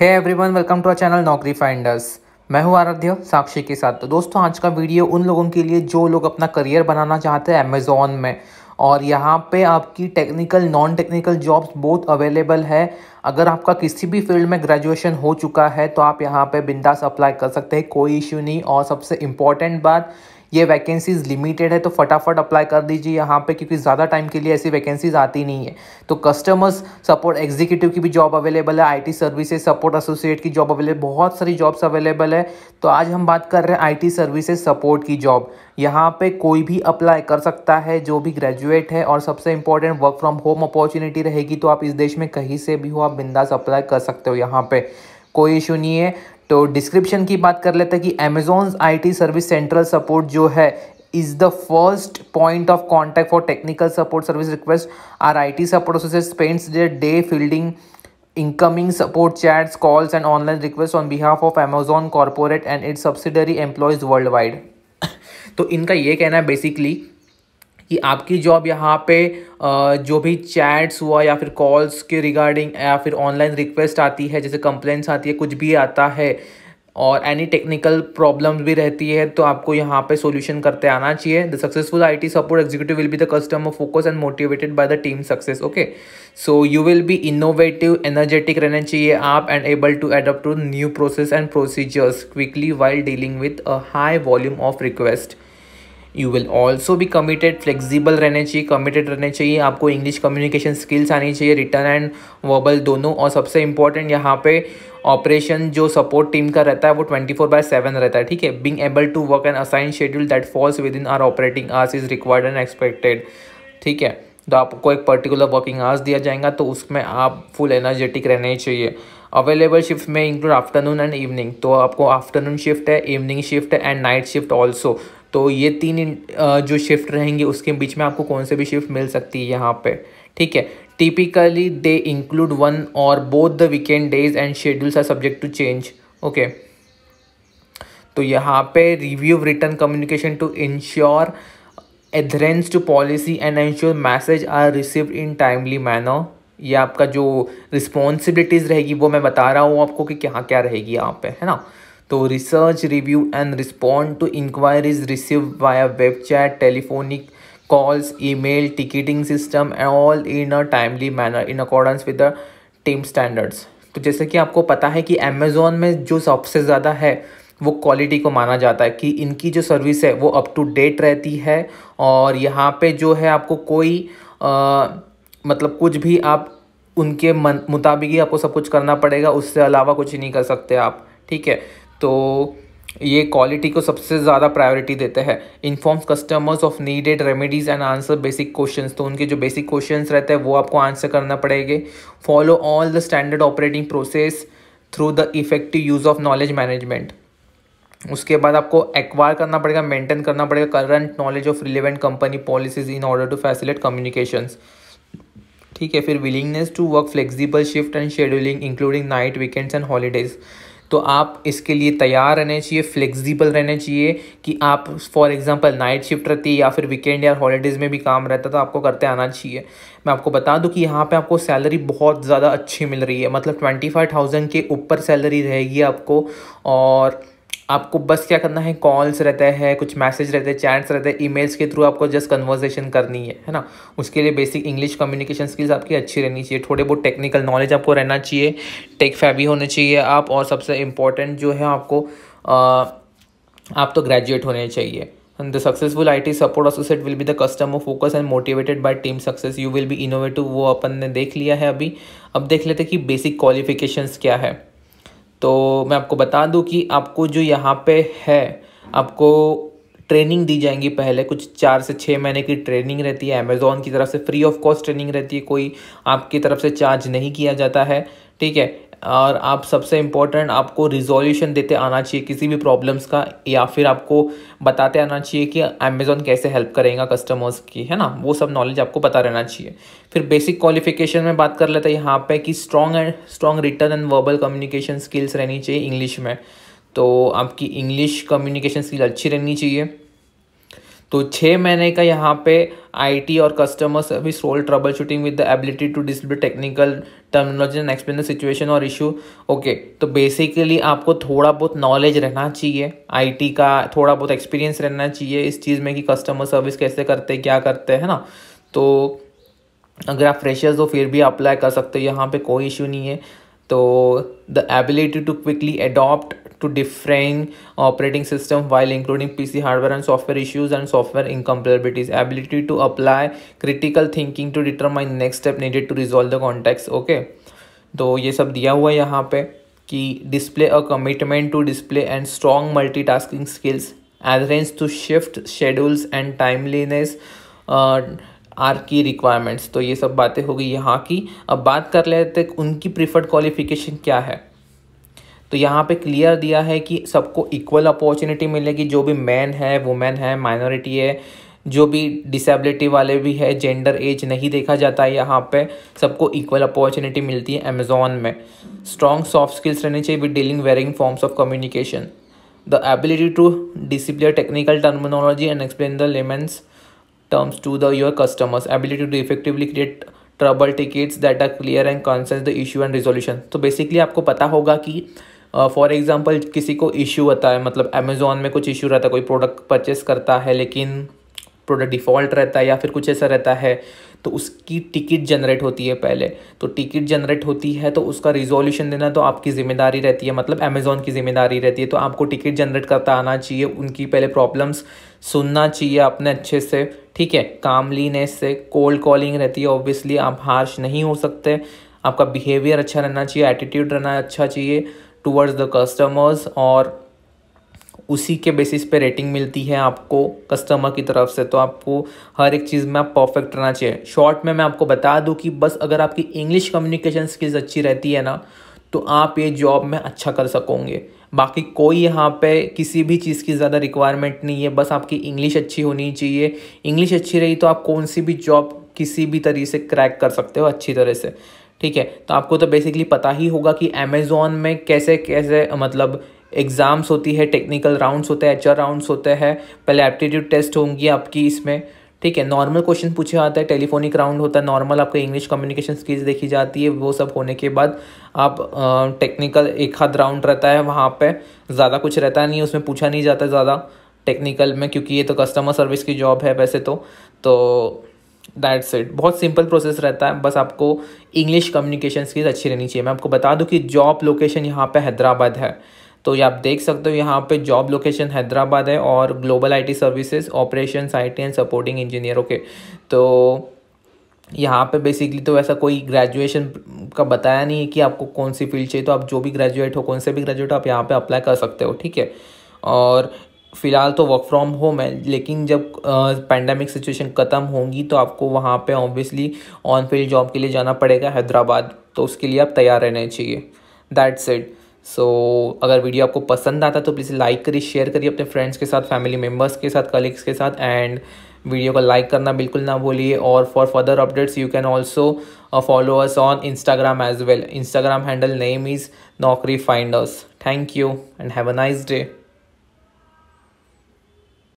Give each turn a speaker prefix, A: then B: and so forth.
A: है everyone welcome to our channel Naukri Finders मैं हूं आराध्य साक्षी के साथ तो दोस्तों आज का वीडियो उन लोगों के लिए जो लोग अपना करियर बनाना चाहते हैं अमेज़ोन में और यहाँ पे आपकी टेक्निकल नॉन टेक्निकल जॉब्स बहुत अवेलेबल है अगर आपका किसी भी फील्ड में ग्रेजुएशन हो चुका है तो आप यहाँ पे बिंदास अप्लाई कर सकते हैं कोई इश्यू नहीं और सबसे इम्पॉर्टेंट बात ये वैकेंसीज़ लिमिटेड है तो फटाफट अप्लाई कर दीजिए यहाँ पे क्योंकि ज़्यादा टाइम के लिए ऐसी वैकेंसीज़ आती नहीं है तो कस्टमर्स सपोर्ट एग्जीक्यूटिव की भी जॉब अवेलेबल है आईटी सर्विसेज सपोर्ट एसोसिएट की जॉब अवेलेबल बहुत सारी जॉब्स अवेलेबल है तो आज हम बात कर रहे हैं आई सर्विसेज सपोर्ट की जॉब यहाँ पे कोई भी अप्लाई कर सकता है जो भी ग्रेजुएट है और सबसे important work from home opportunity रहेगी तो आप इस देश में कहीं से भी हो आप बिंदास अप्लाई कर सकते हो यहाँ पे कोई इशू नहीं है तो डिस्क्रिप्शन की बात कर लेते हैं कि Amazon I T service central support जो है is the first point of contact for technical support service request our I T support associate spends the day fielding incoming support chats calls and online request on behalf of Amazon corporate and its subsidiary employees world wide तो इनका ये कहना है basically कि आपकी job यहाँ पे जो भी चैट्स हुआ या फिर कॉल्स के रिगार्डिंग या फिर ऑनलाइन रिक्वेस्ट आती है जैसे कंप्लेंट्स आती है कुछ भी आता है और एनी टेक्निकल प्रॉब्लम भी रहती है तो आपको यहाँ पे सॉल्यूशन करते आना चाहिए the successful I T support executive will be the customer focus and motivated by the team success okay so you will be innovative energetic रहना चाहिए आप and able to adopt new process and procedures quickly while dealing with a high volume of request you will also भी committed flexible रहने चाहिए committed रहने चाहिए आपको English communication skills आनी चाहिए रिटर्न एंड वर्बल दोनों और सबसे इम्पॉर्टेंट यहाँ पे ऑपरेशन जो सपोर्ट टीम का रहता है वो ट्वेंटी फोर बाय सेवन रहता है ठीक है being able to work an assign schedule that falls with in our operating hours is required and expected ठीक है तो आपको एक पर्टिकुलर वर्किंग आवर्स दिया जाएगा तो उसमें आप फुल एनर्जेटिक रहने चाहिए अवेलेबल शिफ्ट में इंक्लूड आफ्टरनून एंड इवनिंग तो आपको आफ्टरनून शिफ्ट है इवनिंग शिफ्ट है एंड नाइट शिफ्ट ऑल्सो तो ये तीन जो शिफ्ट रहेंगे उसके बीच में आपको कौन से भी शिफ्ट मिल सकती है यहाँ पे ठीक है typically they include one or both the weekend days and schedules are subject to change okay तो यहाँ पे review written communication to ensure adherence to policy and ensure message are receive in timely manner ये आपका जो responsibilities रहेगी वो मैं बता रहा हूँ आपको कि क्या क्या रहेगी यहाँ पे है ना तो research review and respond to inquiries receive via web chat telephonic calls, ticketing system and all in a timely manner in accordance with the team standards तो जैसे कि आपको पता है कि अमेज़ोन में जो सबसे ज़्यादा है वो क्वालिटी को माना जाता है कि इनकी जो सर्विस है वो अप टू डेट रहती है और यहाँ पे जो है आपको कोई आ, मतलब कुछ भी आप उनके मन मुताबिक ही आपको सब कुछ करना पड़ेगा उससे अलावा कुछ नहीं कर सकते आप ठीक है तो ये क्वालिटी को सबसे ज़्यादा प्रायोरिटी देते हैं informs customers of needed remedies and answer basic questions तो उनके जो बेसिक क्वेश्चंस रहते हैं वो आपको आंसर करना पड़ेगा follow all the standard operating process through the effective use of knowledge management उसके बाद आपको एक्वायर करना पड़ेगा मेंटेन करना पड़ेगा current knowledge of relevant company policies in order to facilitate communication ठीक है फिर willingness to work flexible shift and scheduling including night weekends and holidays तो आप इसके लिए तैयार रहने चाहिए फ्लेक्सिबल रहने चाहिए कि आप फॉर एग्जांपल नाइट शिफ्ट रहती है या फिर वीकेंड या हॉलीडेज़ में भी काम रहता तो आपको करते आना चाहिए मैं आपको बता दूं कि यहाँ पे आपको सैलरी बहुत ज़्यादा अच्छी मिल रही है मतलब ट्वेंटी फाइव थाउजेंड के ऊपर सैलरी रहेगी आपको और आपको बस क्या करना है कॉल्स रहते हैं कुछ मैसेज रहते हैं चैट्स रहते हैं ईमेल्स के थ्रू आपको जस्ट कन्वर्जेशन करनी है है ना उसके लिए बेसिक इंग्लिश कम्युनिकेशन स्किल्स आपकी अच्छी रहनी चाहिए थोड़े बहुत टेक्निकल नॉलेज आपको रहना चाहिए टेक फैबी होने चाहिए आप और सबसे इम्पोर्टेंट जो है आपको आ, आप तो ग्रेजुएट होने चाहिए And the successful IT support associate will be the customer focus and motivated by team success. You will be innovative. वो अपन ने देख लिया है अभी अब देख लेते कि बेसिक क्वालिफिकेशंस क्या है तो मैं आपको बता दूं कि आपको जो यहाँ पे है आपको ट्रेनिंग दी जाएंगी पहले कुछ चार से छः महीने की ट्रेनिंग रहती है अमेज़ोन की तरफ से फ्री ऑफ कॉस्ट ट्रेनिंग रहती है कोई आपकी तरफ से चार्ज नहीं किया जाता है ठीक है और आप सबसे इम्पोर्टेंट आपको रिजोल्यूशन देते आना चाहिए किसी भी प्रॉब्लम्स का या फिर आपको बताते आना चाहिए कि अमेज़ोन कैसे हेल्प करेगा कस्टमर्स की है ना वो सब नॉलेज आपको पता रहना चाहिए फिर बेसिक क्वालिफिकेशन में बात कर लेते हैं यहाँ पे कि strong and strong written and verbal communication skills रहनी चाहिए इंग्लिश में तो आपकी इंग्लिश कम्युनिकेशन स्किल अच्छी रहनी चाहिए तो छः महीने का यहाँ पे आईटी और customer service role troubleshooting with the ability to display technical terminology and explain the situation और इशू ओके तो बेसिकली आपको थोड़ा बहुत नॉलेज रहना चाहिए आईटी का थोड़ा बहुत एक्सपीरियंस रहना चाहिए इस चीज़ में कि कस्टमर सर्विस कैसे करते क्या करते हैं ना तो अगर आप फ्रेशर्स हो फिर भी अप्लाई कर सकते हो यहाँ पे कोई इशू नहीं है तो the ability to quickly adopt to different operating system while including PC hardware and software issues and software incompatibilities. Ability to apply critical thinking to determine next step needed to resolve the context. Okay, तो ये सब दिया हुआ है यहाँ पे कि display a commitment to display and strong multitasking skills arrange to shift schedules and timeliness are key requirements तो ये सब बातें होगी यहाँ की अब बात कर लेते उनकी प्रीफर्ड क्वालिफिकेशन क्या है तो यहाँ पे क्लियर दिया है कि सबको इक्वल अपॉर्चुनिटी मिलेगी जो भी मैन है वुमेन है माइनॉरिटी है जो भी डिसेबिलिटी वाले भी है जेंडर एज नहीं देखा जाता है यहाँ पे सबको इक्वल अपॉर्चुनिटी मिलती है अमेजोन में स्ट्रॉन्ग सॉफ्ट स्किल्स रहने चाहिए with dealing varying forms of communication the ability to decipher technical terminology and explain the layman's terms to the your customers ability to effectively create trouble tickets that are clear and concise the issue and resolution तो basically आपको पता होगा कि for uh, example किसी को issue होता है मतलब अमेज़ोन में कुछ इशू रहता है कोई प्रोडक्ट परचेस करता है लेकिन प्रोडक्ट डिफ़ॉल्ट रहता है या फिर कुछ ऐसा रहता है तो उसकी टिकट जनरेट होती है पहले तो टिकट जनरेट होती है तो उसका रिजोल्यूशन देना तो आपकी ज़िम्मेदारी रहती है मतलब अमेज़ोन की ज़िम्मेदारी रहती है तो आपको टिकट जनरेट करता आना चाहिए उनकी पहले प्रॉब्लम्स सुनना चाहिए आपने अच्छे से ठीक है कामलीनेस से कोल्ड कॉलिंग रहती है ऑब्वियसली आप हार्श नहीं हो सकते आपका बिहेवियर अच्छा रहना चाहिए एटीट्यूड रहना अच्छा चाहिए टूवर्ड्स द कस्टमर्स और उसी के बेसिस पे रेटिंग मिलती है आपको कस्टमर की तरफ से तो आपको हर एक चीज़ में आप परफेक्ट रहना चाहिए शॉर्ट में मैं आपको बता दूँ कि बस अगर आपकी इंग्लिश कम्युनिकेशन स्किल्स अच्छी रहती है ना तो आप ये जॉब में अच्छा कर सकोगे बाकी कोई यहाँ पे किसी भी चीज़ की ज़्यादा रिक्वायरमेंट नहीं है बस आपकी इंग्लिश अच्छी होनी चाहिए इंग्लिश अच्छी रही तो आप कौन सी भी जॉब किसी भी तरीके से क्रैक कर सकते हो अच्छी तरह से ठीक है तो आपको तो बेसिकली पता ही होगा कि अमेज़ोन में कैसे कैसे मतलब एग्ज़ाम्स होती है टेक्निकल राउंड्स होते हैं एचआर राउंड्स होते हैं पहले एप्टीट्यूड टेस्ट होंगी आपकी इसमें ठीक है नॉर्मल क्वेश्चन पूछे जाते हैं टेलीफोनिक राउंड होता है नॉर्मल आपका इंग्लिश कम्युनिकेशन स्किल्स देखी जाती है वो सब होने के बाद आप टेक्निकल एक हाथ राउंड रहता है वहाँ पर ज़्यादा कुछ रहता नहीं उसमें पूछा नहीं जाता ज़्यादा टेक्निकल में क्योंकि ये तो कस्टमर सर्विस की जॉब है वैसे तो तो दैट्स इट बहुत सिंपल प्रोसेस रहता है बस आपको इंग्लिश कम्युनिकेशन स्किल्स अच्छी रहनी चाहिए मैं आपको बता दूं कि जॉब लोकेशन यहाँ पे हैदराबाद है तो ये आप देख सकते हो यहाँ पे जॉब लोकेशन हैदराबाद है और global IT services operation IT and supporting engineer okay तो यहाँ पे बेसिकली तो ऐसा कोई ग्रेजुएशन का बताया नहीं है कि आपको कौन सी फील्ड चाहिए तो आप जो भी ग्रेजुएट हो कौन से भी ग्रेजुएट हो आप यहाँ पे अप्लाई कर सकते हो ठीक है और फ़िलहाल तो वर्क फ्रॉम होम है लेकिन जब पैंडमिक सिचुएशन ख़त्म होंगी तो आपको वहाँ पे ऑब्वियसली ऑन फील्ड जॉब के लिए जाना पड़ेगा हैदराबाद तो उसके लिए आप तैयार रहना चाहिए दैट्स इट सो अगर वीडियो आपको पसंद आता तो प्लीज़ लाइक करिए शेयर करिए अपने फ्रेंड्स के साथ फैमिली मेम्बर्स के साथ कलीग्स के साथ एंड वीडियो को लाइक करना बिल्कुल ना भूलिए और for further updates you can also follow us on Instagram as well Instagram handle name is Naukri finders thank you and have a nice day